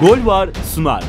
Gol var sunar.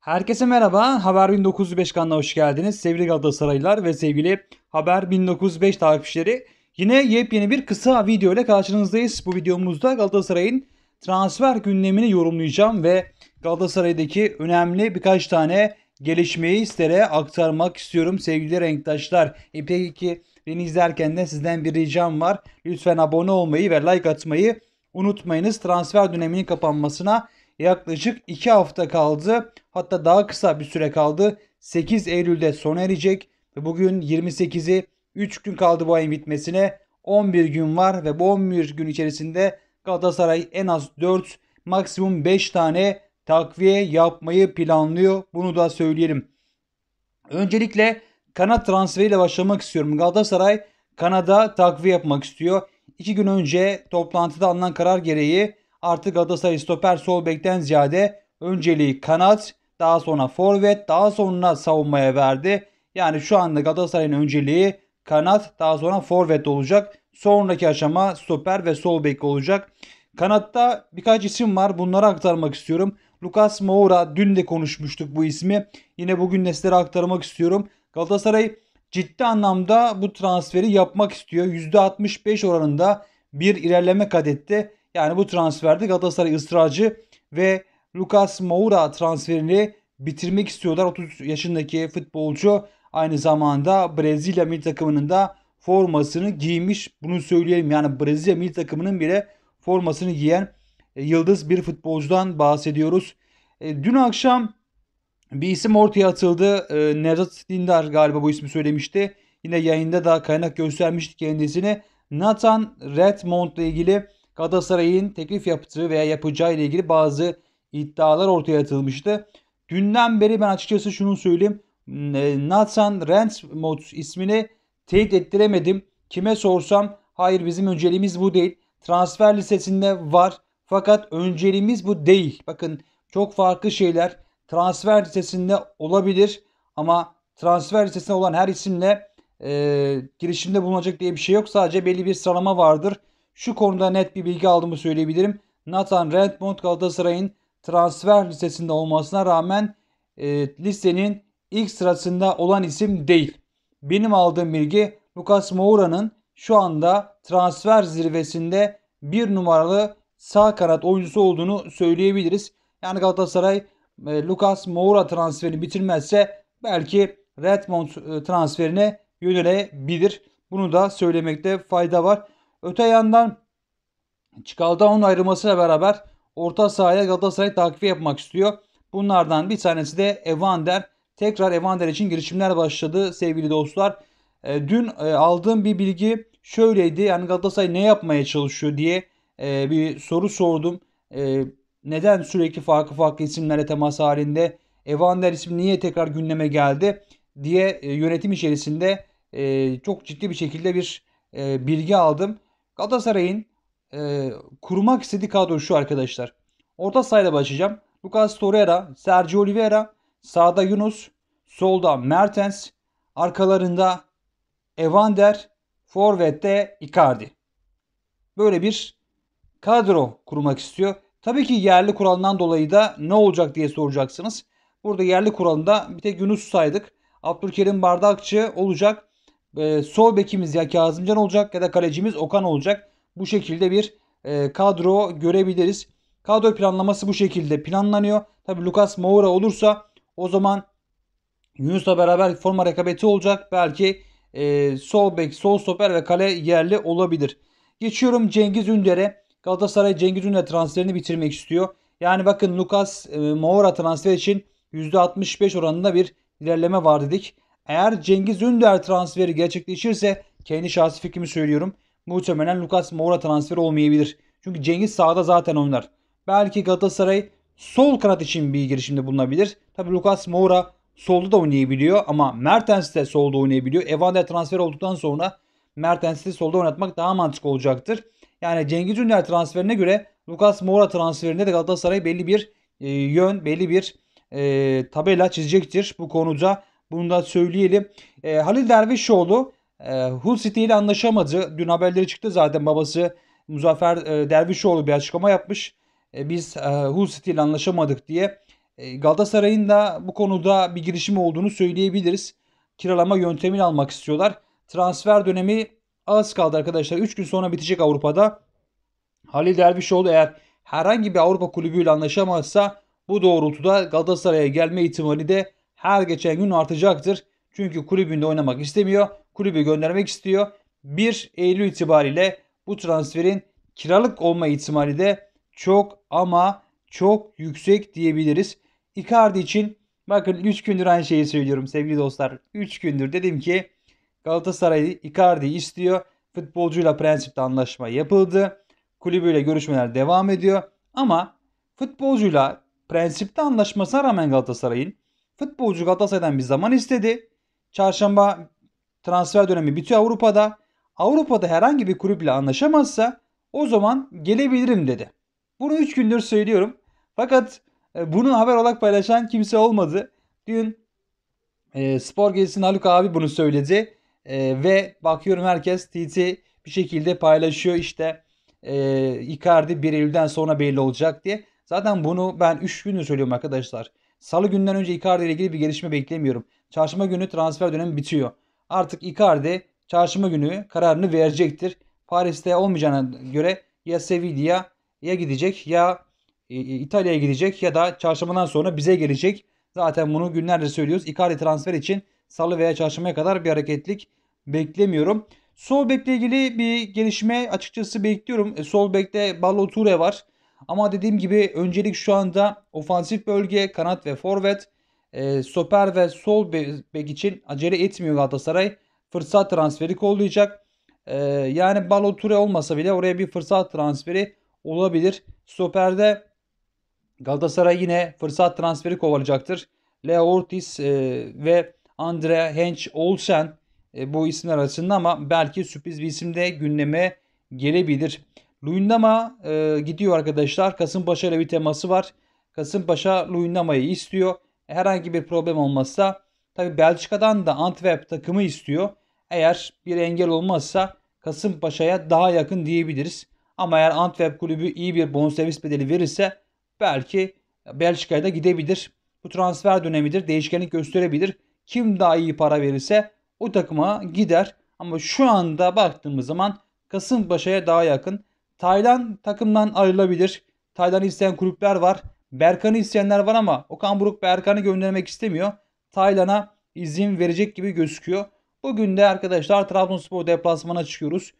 Herkese merhaba. Haber 1905 kanalına hoş geldiniz. Sevgili Galatasaraylılar ve sevgili Haber 1905 takipçileri. Yine yepyeni bir kısa video ile karşınızdayız. Bu videomuzda Galatasaray'ın transfer gündemini yorumlayacağım ve Galatasaray'daki önemli birkaç tane gelişmeyi sizlere aktarmak istiyorum sevgili renktaşlar. E peki Beni izlerken de sizden bir ricam var. Lütfen abone olmayı ve like atmayı unutmayınız. Transfer döneminin kapanmasına yaklaşık 2 hafta kaldı. Hatta daha kısa bir süre kaldı. 8 Eylül'de sona erecek. Ve bugün 28'i 3 gün kaldı bu ayın bitmesine. 11 gün var ve bu 11 gün içerisinde Galatasaray en az 4 maksimum 5 tane takviye yapmayı planlıyor. Bunu da söyleyelim. Öncelikle kanat transferiyle başlamak istiyorum. Galatasaray Kanada takviye yapmak istiyor. İki gün önce toplantıda alınan karar gereği artık Galatasaray stoper sol bekten ziyade önceliği kanat, daha sonra forvet, daha sonra savunmaya verdi. Yani şu anda Galatasaray'ın önceliği kanat, daha sonra forvet olacak. Sonraki aşama stoper ve sol bek olacak. Kanatta birkaç isim var. Bunları aktarmak istiyorum. Lucas Moura dün de konuşmuştuk bu ismi. Yine bugün de aktarmak istiyorum. Galatasaray ciddi anlamda bu transferi yapmak istiyor. %65 oranında bir ilerleme kadetti. Yani bu transferde Galatasaray ısrarcı ve Lucas Moura transferini bitirmek istiyorlar. 30 yaşındaki futbolcu aynı zamanda Brezilya milli takımının da formasını giymiş. Bunu söyleyelim yani Brezilya milli takımının bile formasını giyen e, yıldız bir futbolcudan bahsediyoruz. E, dün akşam bir isim ortaya atıldı. E, ee, Nevzat Dindar galiba bu ismi söylemişti. Yine yayında da kaynak göstermişti kendisini. Nathan Redmond ile ilgili Galatasaray'ın teklif yaptığı veya yapacağı ile ilgili bazı iddialar ortaya atılmıştı. Dünden beri ben açıkçası şunu söyleyeyim. Hmm, e, Nathan Redmond ismini teyit ettiremedim. Kime sorsam hayır bizim önceliğimiz bu değil. Transfer listesinde var fakat önceliğimiz bu değil. Bakın çok farklı şeyler transfer listesinde olabilir ama transfer listesinde olan her isimle e, girişimde bulunacak diye bir şey yok. Sadece belli bir sıralama vardır. Şu konuda net bir bilgi aldığımı söyleyebilirim. Nathan Redmond Galatasaray'ın transfer listesinde olmasına rağmen e, listenin ilk sırasında olan isim değil. Benim aldığım bilgi Lucas Moura'nın şu anda transfer zirvesinde bir numaralı sağ kanat oyuncusu olduğunu söyleyebiliriz. Yani Galatasaray e, Lucas Moura transferini bitirmezse belki Redmond e, transferine yönelebilir. Bunu da söylemekte fayda var. Öte yandan Çikaldao'nun ayrılmasıyla beraber orta sahaya Galatasaray takviye yapmak istiyor. Bunlardan bir tanesi de Evander. Tekrar Evander için girişimler başladı sevgili dostlar. E, dün aldığım bir bilgi şöyleydi. Yani Galatasaray ne yapmaya çalışıyor diye bir soru sordum neden sürekli farklı farklı isimlere temas halinde? Evander ismi niye tekrar gündeme geldi diye e, yönetim içerisinde e, çok ciddi bir şekilde bir e, bilgi aldım. Galatasaray'ın kurmak istediği kadro şu arkadaşlar. Orta sayıda başlayacağım. Lucas Torreira, Sergio Oliveira, sağda Yunus, solda Mertens, arkalarında Evander, forvette Icardi. Böyle bir kadro kurmak istiyor. Tabii ki yerli kuralından dolayı da ne olacak diye soracaksınız. Burada yerli kuralında bir tek Yunus saydık. Abdülkerim Bardakçı olacak. E, sol bekimiz ya Kazımcan olacak ya da kalecimiz Okan olacak. Bu şekilde bir e, kadro görebiliriz. Kadro planlaması bu şekilde planlanıyor. Tabii Lucas Moura olursa o zaman Yunus'la beraber forma rekabeti olacak. Belki e, sol bek, sol stoper ve kale yerli olabilir. Geçiyorum Cengiz Ünder'e. Galatasaray Cengiz Ünlü transferini bitirmek istiyor. Yani bakın Lucas e, Moura transfer için %65 oranında bir ilerleme var dedik. Eğer Cengiz Ünder transferi gerçekleşirse kendi şahsi fikrimi söylüyorum. Muhtemelen Lucas Moura transferi olmayabilir. Çünkü Cengiz sağda zaten oynar. Belki Galatasaray sol kanat için bir girişimde bulunabilir. Tabi Lucas Moura solda da oynayabiliyor ama Mertens de solda oynayabiliyor. Evan transfer olduktan sonra Mertens'i solda oynatmak daha mantıklı olacaktır. Yani Cengiz Ünder transferine göre Lucas Moura transferinde de Galatasaray belli bir e, yön, belli bir e, tabela çizecektir bu konuda. Bunu da söyleyelim. E, Halil Dervişoğlu e, Hull City ile anlaşamadı. Dün haberleri çıktı zaten babası Muzaffer e, Dervişoğlu bir açıklama yapmış. E, biz e, Hull City ile anlaşamadık diye. E, Galatasaray'ın da bu konuda bir girişim olduğunu söyleyebiliriz. Kiralama yöntemini almak istiyorlar. Transfer dönemi Az kaldı arkadaşlar. 3 gün sonra bitecek Avrupa'da. Halil Dervişoğlu eğer herhangi bir Avrupa kulübüyle anlaşamazsa bu doğrultuda Galatasaray'a gelme ihtimali de her geçen gün artacaktır. Çünkü kulübünde oynamak istemiyor. Kulübü göndermek istiyor. 1 Eylül itibariyle bu transferin kiralık olma ihtimali de çok ama çok yüksek diyebiliriz. Icardi için bakın 3 gündür aynı şeyi söylüyorum sevgili dostlar. 3 gündür dedim ki Galatasaray Icardi'yi istiyor. Futbolcuyla prensipte anlaşma yapıldı. Kulübüyle görüşmeler devam ediyor. Ama futbolcuyla prensipte anlaşmasına rağmen Galatasaray'ın futbolcu Galatasaray'dan bir zaman istedi. Çarşamba transfer dönemi bitiyor Avrupa'da. Avrupa'da herhangi bir kulüple anlaşamazsa o zaman gelebilirim dedi. Bunu 3 gündür söylüyorum. Fakat e, bunu haber olarak paylaşan kimse olmadı. Dün e, spor gezisinin Haluk abi bunu söyledi. E, ve bakıyorum herkes TT bir şekilde paylaşıyor işte e, Icardi 1 Eylül'den sonra belli olacak diye. Zaten bunu ben 3 gündür söylüyorum arkadaşlar. Salı günden önce Icardi ile ilgili bir gelişme beklemiyorum. Çarşamba günü transfer dönemi bitiyor. Artık Icardi çarşamba günü kararını verecektir. Paris'te olmayacağına göre ya Sevilla ya gidecek ya e, e, İtalya'ya gidecek ya da çarşambadan sonra bize gelecek. Zaten bunu günlerde söylüyoruz. Icardi transfer için salı veya çarşambaya kadar bir hareketlik beklemiyorum. Sol bekle ilgili bir gelişme açıkçası bekliyorum. E, sol bekte Ballo Ture var. Ama dediğim gibi öncelik şu anda ofansif bölge, kanat ve forvet, e, stoper ve sol bek için acele etmiyor Galatasaray. Fırsat transferi kollayacak. E, yani Ballo Ture olmasa bile oraya bir fırsat transferi olabilir. Stoperde Galatasaray yine fırsat transferi kovalayacaktır. Leo Ortiz e, ve Andrea Hench Olsen e, bu isimler arasında ama belki sürpriz bir isim de gündeme gelebilir. Luyendama e, gidiyor arkadaşlar. Kasımpaşa ile bir teması var. Kasımpaşa Luyendama'yı istiyor. Herhangi bir problem olmazsa tabi Belçika'dan da Antwerp takımı istiyor. Eğer bir engel olmazsa Kasımpaşa'ya daha yakın diyebiliriz. Ama eğer Antwerp kulübü iyi bir bonservis bedeli verirse belki Belçika'ya da gidebilir. Bu transfer dönemidir. Değişkenlik gösterebilir. Kim daha iyi para verirse o takıma gider. Ama şu anda baktığımız zaman Kasımpaşa'ya daha yakın. Taylan takımdan ayrılabilir. Taylan'ı isteyen kulüpler var. Berkan'ı isteyenler var ama Okan Buruk Berkan'ı göndermek istemiyor. Taylan'a izin verecek gibi gözüküyor. Bugün de arkadaşlar Trabzonspor deplasmana çıkıyoruz.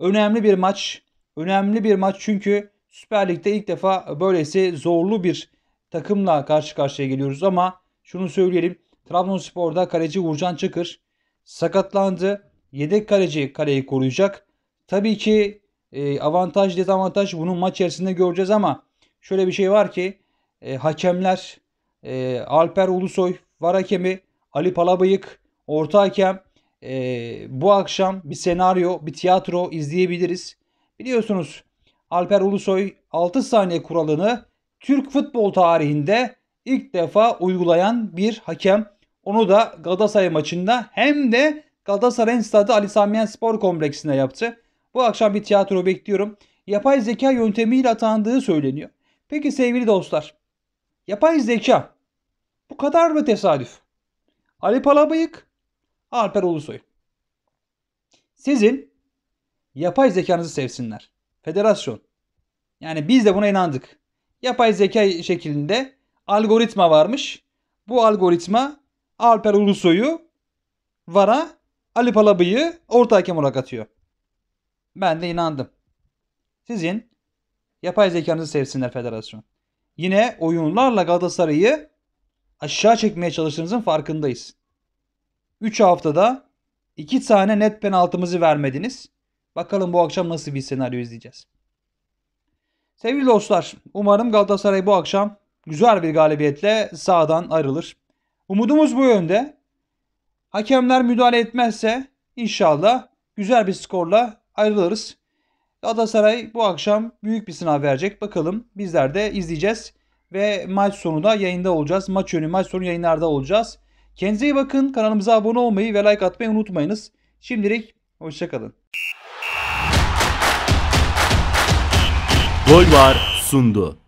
Önemli bir maç. Önemli bir maç çünkü Süper Lig'de ilk defa böylesi zorlu bir takımla karşı karşıya geliyoruz ama şunu söyleyelim. Trabzonspor'da kaleci Uğurcan çıkır, sakatlandı. Yedek kaleci kaleyi koruyacak. Tabii ki e, avantaj dezavantaj bunu maç içerisinde göreceğiz ama şöyle bir şey var ki e, hakemler e, Alper Ulusoy var hakemi Ali Palabıyık orta hakem bu akşam bir senaryo bir tiyatro izleyebiliriz. Biliyorsunuz Alper Ulusoy 6 saniye kuralını Türk futbol tarihinde ilk defa uygulayan bir hakem. Onu da Galatasaray maçında hem de Galatasaray'ın stadı Ali Samiyen Spor Kompleksinde yaptı. Bu akşam bir tiyatro bekliyorum. Yapay zeka yöntemiyle atandığı söyleniyor. Peki sevgili dostlar, yapay zeka bu kadar mı tesadüf? Ali Palabıyık, Alper Ulusoy. Sizin yapay zekanızı sevsinler. Federasyon. Yani biz de buna inandık. Yapay zeka şeklinde algoritma varmış. Bu algoritma Alper Ulusoy'u VAR'a Ali Palabı'yı orta hakem olarak atıyor. Ben de inandım. Sizin yapay zekanızı sevsinler federasyon. Yine oyunlarla Galatasaray'ı aşağı çekmeye çalıştığınızın farkındayız. 3 haftada 2 tane net penaltımızı vermediniz. Bakalım bu akşam nasıl bir senaryo izleyeceğiz. Sevgili dostlar, umarım Galatasaray bu akşam güzel bir galibiyetle sağdan ayrılır. Umudumuz bu yönde. Hakemler müdahale etmezse inşallah güzel bir skorla ayrılırız. Galatasaray bu akşam büyük bir sınav verecek. Bakalım bizler de izleyeceğiz ve maç sonu da yayında olacağız. Maç önü maç sonu yayınlarda olacağız. Kendinize iyi bakın. Kanalımıza abone olmayı ve like atmayı unutmayınız. Şimdilik hoşçakalın. Gol var sundu.